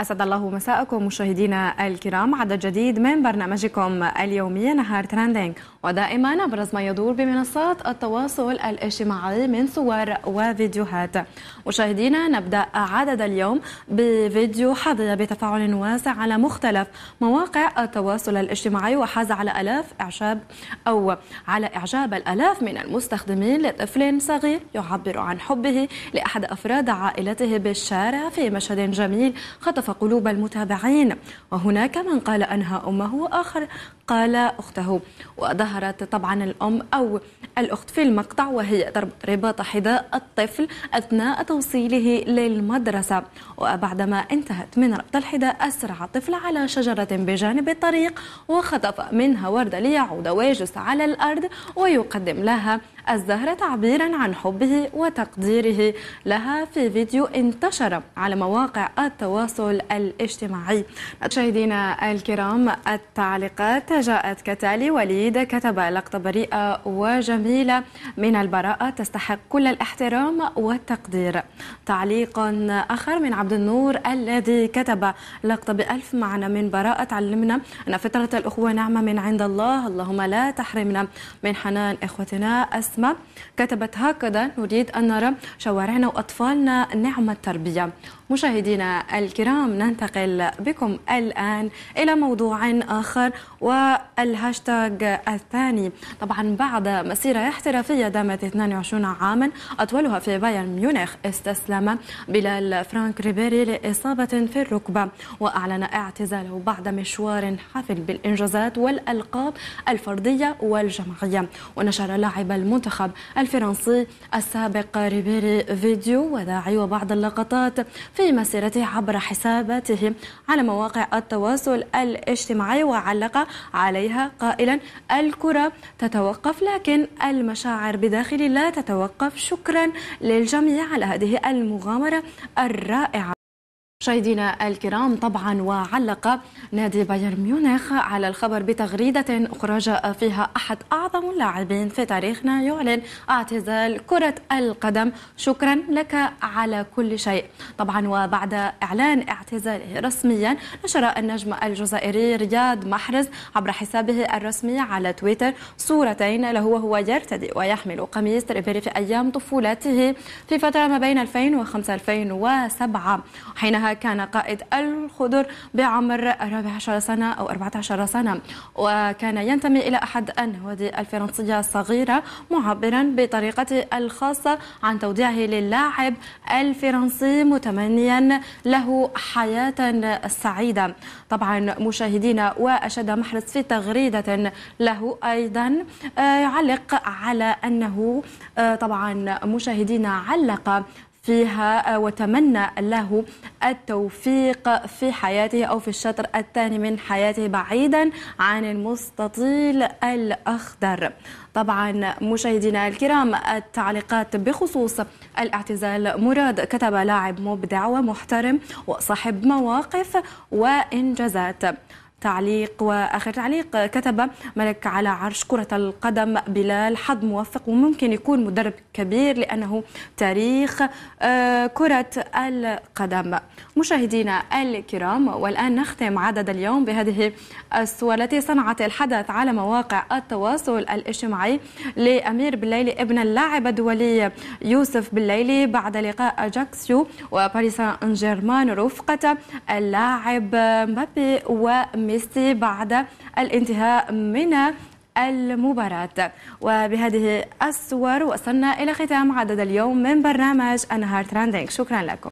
أسعد الله مساءكم مشاهدينا الكرام عدد جديد من برنامجكم اليومي نهار ترندينج ودائما أبرز ما يدور بمنصات التواصل الاجتماعي من صور وفيديوهات مشاهدينا نبدأ عدد اليوم بفيديو حظي بتفاعل واسع على مختلف مواقع التواصل الاجتماعي وحاز على ألاف إعجاب أو على إعجاب الألاف من المستخدمين لطفل صغير يعبر عن حبه لأحد أفراد عائلته بالشارع في مشهد جميل خطف قلوب المتابعين وهناك من قال أنهى أمه وآخر قال أخته وظهرت طبعا الأم أو الأخت في المقطع وهي تربط رباط حذاء الطفل أثناء توصيله للمدرسة وبعدما انتهت من ربط الحذاء أسرع الطفل على شجرة بجانب الطريق وخطف منها وردة ليعود ويجلس على الأرض ويقدم لها الزهرة تعبيرا عن حبه وتقديره لها في فيديو انتشر على مواقع التواصل الاجتماعي مشاهدينا الكرام التعليقات جاءت كتالي وليد كتب لقطة بريئة وجميلة من البراءة تستحق كل الاحترام والتقدير تعليق آخر من عبد النور الذي كتب لقطة بألف معنى من براءة تعلمنا أن فترة الأخوة نعمة من عند الله اللهم لا تحرمنا من حنان إخوتنا أسمى كتبت هكذا نريد أن نرى شوارعنا وأطفالنا نعمة تربية مشاهدينا الكرام ننتقل بكم الآن إلى موضوع آخر و الهاشتاج الثاني طبعا بعد مسيرة احترافية دامت 22 عاما أطولها في بايرن ميونخ استسلم بلال فرانك ريبيري لإصابة في الركبة وأعلن اعتزاله بعد مشوار حافل بالإنجازات والألقاب الفردية والجماعية ونشر لاعب المنتخب الفرنسي السابق ريبيري فيديو وداعي وبعض اللقطات في مسيرته عبر حساباته على مواقع التواصل الاجتماعي وعلق عليها قائلا الكرة تتوقف لكن المشاعر بداخلي لا تتوقف شكرا للجميع على هذه المغامرة الرائعة مشاهدينا الكرام طبعا وعلق نادي بايرن ميونخ على الخبر بتغريدة أخرى جاء فيها أحد أعظم اللاعبين في تاريخنا يعلن اعتزال كرة القدم شكرا لك على كل شيء طبعا وبعد إعلان اعتزاله رسميا نشر النجم الجزائري رياض محرز عبر حسابه الرسمي على تويتر صورتين له وهو يرتدي ويحمل قميص ريبيري في أيام طفولته في فترة ما بين 2005 2007 حينها كان قائد الخضر بعمر 14 سنة أو 14 سنة وكان ينتمي إلى أحد النوادي الفرنسية الصغيرة معبرا بطريقته الخاصة عن توديعه للاعب الفرنسي متمنيا له حياة سعيدة طبعا مشاهدينا وأشد محرز في تغريدة له أيضا آه، يعلق على أنه آه، طبعا مشاهدينا علق فيها آه، وتمنى له التوفيق في حياته أو في الشطر الثاني من حياته بعيدا عن المستطيل الأخضر طبعا مشاهدينا الكرام التعليقات بخصوص الاعتزال مراد كتب لاعب مبدع ومحترم وصاحب مواقف وإنجازات تعليق واخر تعليق كتب ملك على عرش كره القدم بلال حظ موفق وممكن يكون مدرب كبير لانه تاريخ آه، كره القدم مشاهدينا الكرام والان نختم عدد اليوم بهذه الصور التي صنعت الحدث على مواقع التواصل الاجتماعي لامير بالليلي ابن اللاعب الدولي يوسف بالليلي بعد لقاء اجاكسيو وباريس سان جيرمان رفقه اللاعب مبابي ومي ميسي بعد الانتهاء من المباراة وبهذه الصور وصلنا إلى ختام عدد اليوم من برنامج النهار تراندينج شكرا لكم